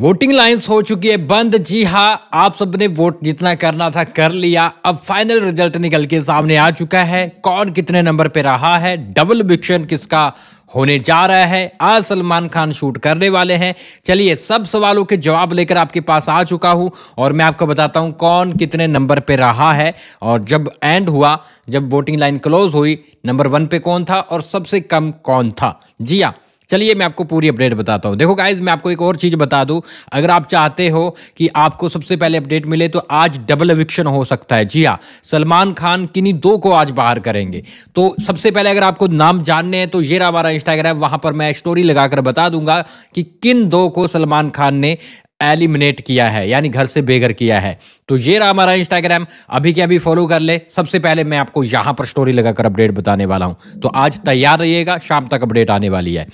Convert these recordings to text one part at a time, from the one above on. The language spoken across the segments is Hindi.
वोटिंग लाइंस हो चुकी है बंद जी हाँ आप सबने वोट जितना करना था कर लिया अब फाइनल रिजल्ट निकल के सामने आ चुका है कौन कितने नंबर पे रहा है डबल विक्शन किसका होने जा रहा है आज सलमान खान शूट करने वाले हैं चलिए सब सवालों के जवाब लेकर आपके पास आ चुका हूं और मैं आपको बताता हूं कौन कितने नंबर पे रहा है और जब एंड हुआ जब वोटिंग लाइन क्लोज हुई नंबर वन पे कौन था और सबसे कम कौन था जी हाँ चलिए मैं आपको पूरी अपडेट बताता हूँ देखो गाइज मैं आपको एक और चीज़ बता दूँ अगर आप चाहते हो कि आपको सबसे पहले अपडेट मिले तो आज डबल एविक्शन हो सकता है जी हाँ सलमान खान किन्हीं दो को आज बाहर करेंगे तो सबसे पहले अगर आपको नाम जानने हैं तो ये रहा हमारा इंस्टाग्राम वहाँ पर मैं स्टोरी लगाकर बता दूंगा कि किन दो को सलमान खान ने एलिमिनेट किया है यानी घर से बेघर किया है तो ये रहा हमारा इंस्टाग्राम अभी के अभी फॉलो कर ले सबसे पहले मैं आपको यहां पर स्टोरी लगाकर अपडेट बताने वाला हूं तो आज तैयार रहिएगा शाम तक अपडेट आने वाली है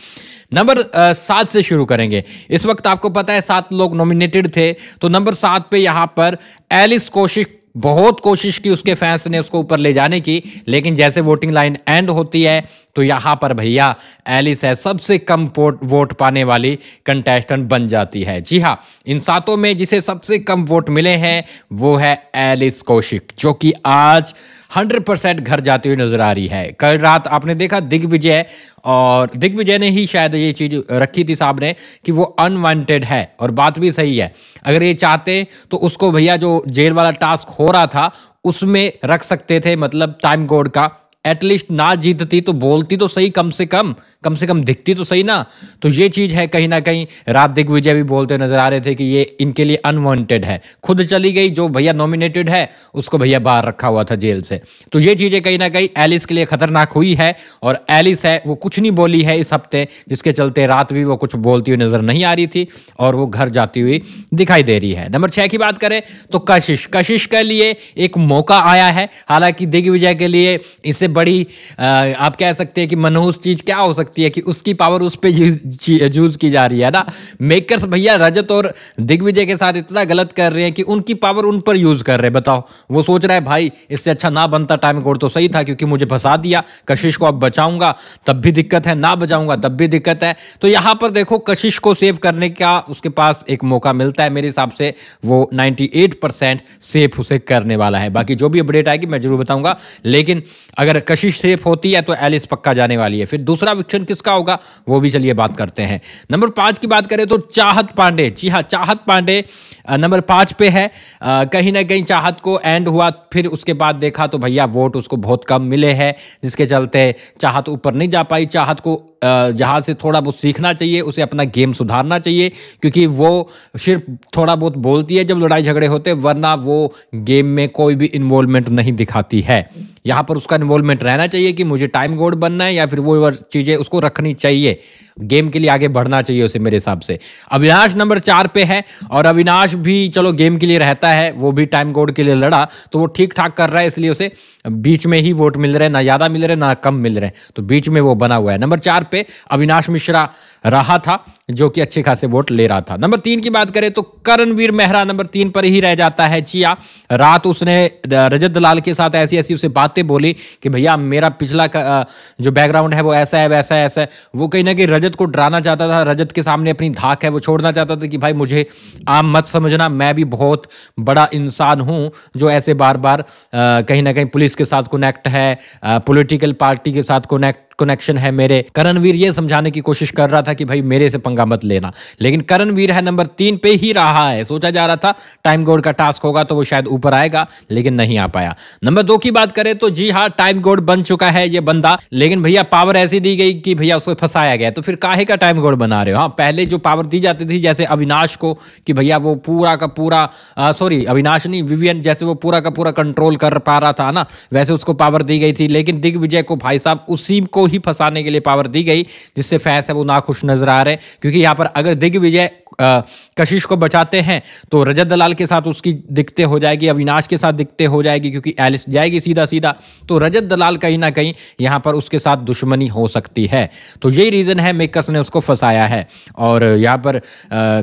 नंबर सात से शुरू करेंगे इस वक्त आपको पता है सात लोग नॉमिनेटेड थे तो नंबर सात पे यहां पर एलिस कोशिश बहुत कोशिश की उसके फैंस ने उसको ऊपर ले जाने की लेकिन जैसे वोटिंग लाइन एंड होती है तो यहाँ पर भैया एलिस है सबसे कम वोट पाने वाली कंटेस्टेंट बन जाती है जी हाँ इन सातों में जिसे सबसे कम वोट मिले हैं वो है एलिस कौशिक जो कि आज 100 परसेंट घर जाती हुई नजर आ रही है कल रात आपने देखा दिग्विजय और दिग्विजय ने ही शायद ये चीज रखी थी साहब ने कि वो अनवांटेड है और बात भी सही है अगर ये चाहते तो उसको भैया जो जेल वाला टास्क हो रहा था उसमें रख सकते थे मतलब टाइम कोड का एटलीस्ट ना जीतती तो बोलती तो सही कम से कम कम से कम दिखती तो सही ना तो ये चीज़ है कहीं ना कहीं रात दिग्विजय भी बोलते नजर आ रहे थे कि ये इनके लिए अनवांटेड है खुद चली गई जो भैया नॉमिनेटेड है उसको भैया बाहर रखा हुआ था जेल से तो ये चीज़ें कहीं ना कहीं एलिस के लिए खतरनाक हुई है और एलिस है वो कुछ नहीं बोली है इस हफ्ते जिसके चलते रात भी वो कुछ बोलती हुई नज़र नहीं आ रही थी और वो घर जाती हुई दिखाई दे रही है नंबर छः की बात करें तो कशिश कशिश के लिए एक मौका आया है हालांकि दिग्विजय के लिए इसे बड़ी आप कह सकते हैं कि मनहूस चीज़ क्या हो सकती है कि उसकी पावर उस पर यूज़ की जा रही है ना मेकर्स भैया रजत और दिग्विजय के साथ इतना गलत कर रहे हैं कि उनकी पावर उन पर यूज़ कर रहे हैं बताओ वो सोच रहा है भाई इससे अच्छा ना बनता टाइम कोड तो सही था क्योंकि मुझे फंसा दिया कशिश को अब बचाऊंगा तब भी दिक्कत है ना बचाऊंगा तब भी दिक्कत है तो यहां पर देखो कशिश को सेव करने का उसके पास एक मौका मिलता है मेरे हिसाब से वो नाइनटी परसेंट सेफ उसे करने वाला है बाकी जो भी अपडेट आएगी मैं जरूर बताऊंगा लेकिन अगर कशिश सेफ होती है तो एलिस पक्का जाने वाली है फिर दूसरा विक्षण किसका होगा वो भी चलिए बात करते हैं नंबर पाँच की बात करें तो चाहत पांडे जी हाँ चाहत पांडे नंबर पाँच पे है कहीं ना कहीं चाहत को एंड हुआ फिर उसके बाद देखा तो भैया वोट उसको बहुत कम मिले हैं जिसके चलते चाहत ऊपर नहीं जा पाई चाहत को जहाँ से थोड़ा बहुत सीखना चाहिए उसे अपना गेम सुधारना चाहिए क्योंकि वो सिर्फ थोड़ा बहुत बोलती है जब लड़ाई झगड़े होते वरना वो गेम में कोई भी इन्वॉल्वमेंट नहीं दिखाती है यहाँ पर उसका इन्वॉल्वमेंट रहना चाहिए कि मुझे टाइम गोड बनना है या फिर वो चीज़ें उसको रखनी चाहिए गेम के लिए आगे बढ़ना चाहिए उसे मेरे हिसाब से अविनाश नंबर चार पे है और अविनाश भी चलो गेम के लिए रहता है वो भी टाइम कोड के लिए लड़ा तो वो ठीक ठाक कर रहा है इसलिए उसे बीच में ही वोट मिल रहे हैं ना ज़्यादा मिल रहे ना कम मिल रहे हैं तो बीच में वो बना हुआ है नंबर चार पे अविनाश मिश्रा रहा था जो कि अच्छे खासे वोट ले रहा था नंबर तीन की बात करें तो करणवीर मेहरा नंबर तीन पर ही रह जाता है चिया रात उसने रजत दलाल के साथ ऐसी ऐसी उसे बातें बोली कि भैया मेरा पिछला जो बैकग्राउंड है वो ऐसा है वैसा है ऐसा है वो कहीं ना कहीं रजत को डराना चाहता था रजत के सामने अपनी धाक है वो छोड़ना चाहता था कि भाई मुझे आम मत समझना मैं भी बहुत बड़ा इंसान हूँ जो ऐसे बार बार कहीं ना कहीं पुलिस के साथ कनेक्ट है पॉलिटिकल पार्टी के साथ कनेक्ट कनेक्शन है मेरे करणवीर ये समझाने की कोशिश कर रहा था कि भाई मेरे से पंगा मत लेना लेकिन करणवीर है नंबर तीन पे ही रहा है सोचा जा रहा था टाइम गोड का टास्क होगा तो वो शायद ऊपर आएगा लेकिन नहीं आ पाया नंबर दो की बात करें तो जी हाँ टाइम गोड बन चुका है ये बंदा लेकिन भैया पावर ऐसी दी गई कि भैया उसको फंसाया गया तो फिर काहे का टाइम गोड बना रहे हो हाँ पहले जो पावर दी जाती थी जैसे अविनाश को कि भैया वो पूरा का पूरा सॉरी अविनाश नहीं विवियन जैसे वो पूरा का पूरा कंट्रोल कर पा रहा था ना वैसे उसको पावर दी गई थी लेकिन दिग्विजय को भाई साहब उसी को ही फंसाने के लिए पावर दी गई जिससे फैंस है वो नाखुश नजर आ रहे क्योंकि यहाँ पर अगर दिग्विजय कशिश को बचाते हैं तो रजत दलाल के साथ उसकी दिक्कतें हो जाएगी अविनाश के साथ दिक्कतें हो जाएगी क्योंकि एलिस जाएगी सीधा सीधा तो रजत दलाल कहीं ना कहीं यहाँ पर उसके साथ दुश्मनी हो सकती है तो यही रीज़न है मेकर्स ने उसको फंसाया है और यहाँ पर आ,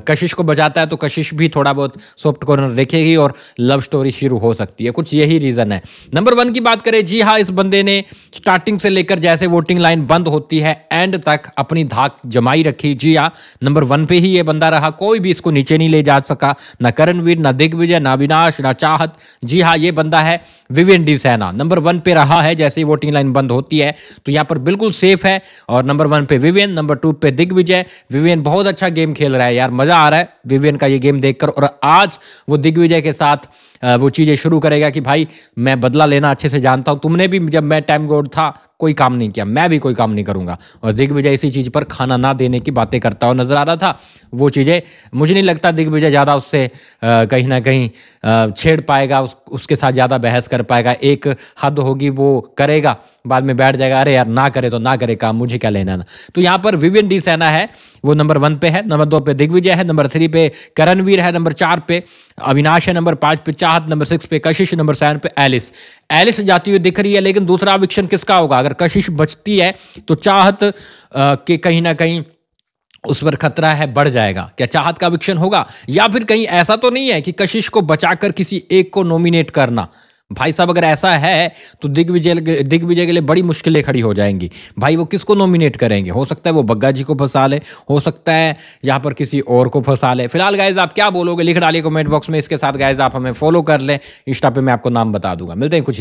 कशिश को बचाता है तो कशिश भी थोड़ा बहुत सॉफ्ट कॉर्नर देखेगी और लव स्टोरी शुरू हो सकती है कुछ यही रीज़न है नंबर वन की बात करें जी हाँ इस बंदे ने स्टार्टिंग से लेकर जैसे वो शूटिंग लाइन बंद होती है एंड तक अपनी धाक जमाई रखी जी हाँ नंबर वन पे ही ये बंदा रहा कोई भी इसको नीचे नहीं ले जा सका ना करणवीर ना दिग्विजय ना विनाश ना चाहत जी हाँ ये बंदा है Vivian Dsena number one पे रहा है जैसे ही वोटिंग लाइन बंद होती है तो यहाँ पर बिल्कुल सेफ है और नंबर वन पे विवियन नंबर टू पे दिग्विजय विवियन बहुत अच्छा गेम खेल रहा है यार मजा आ रहा है विवियन का ये गेम देखकर और आज वो दिग्विजय के साथ वो चीज़ें शुरू करेगा कि भाई मैं बदला लेना अच्छे से जानता हूँ तुमने भी जब मैं टाइम गोड था कोई काम नहीं किया मैं भी कोई काम नहीं करूँगा और दिग्विजय इसी चीज़ पर खाना ना देने की बातें करता हुआ नज़र आ रहा था वो चीज़ें मुझे नहीं लगता दिग्विजय ज़्यादा उससे कहीं ना कहीं छेड़ पाएगा उस, उसके साथ ज़्यादा बहस कर पाएगा एक हद होगी वो करेगा बाद में बैठ जाएगा अरे यार ना करे तो ना करे काम मुझे क्या लेना ना तो यहाँ पर विविन डी सेना है वो नंबर वन पे है नंबर दो पे दिग्विजय है नंबर थ्री पे करणवीर है नंबर चार पे अविनाश है नंबर पाँच पे चाहत नंबर सिक्स पे कशिश नंबर सेवन पे एलिस एलिस जाती हुई दिख रही है लेकिन दूसरा विक्षण किसका होगा अगर कशिश बचती है तो चाहत के कहीं ना कहीं उस पर खतरा है बढ़ जाएगा क्या चाहत का विक्षण होगा या फिर कहीं ऐसा तो नहीं है कि कशिश को बचाकर किसी एक को नॉमिनेट करना भाई साहब अगर ऐसा है तो दिग्विजय दिग्विजय के लिए बड़ी मुश्किलें खड़ी हो जाएंगी भाई वो किसको नॉमिनेट करेंगे हो सकता है वो बग्गा जी को फंसा ले हो सकता है यहाँ पर किसी और को फंसा ले फिलहाल गाइज आप क्या बोलोगे लिख डालिए कमेंट बॉक्स में इसके साथ गाइज आप हमें फॉलो कर लें इंस्टा पे मैं आपको नाम बता दूंगा मिलते हैं कुछ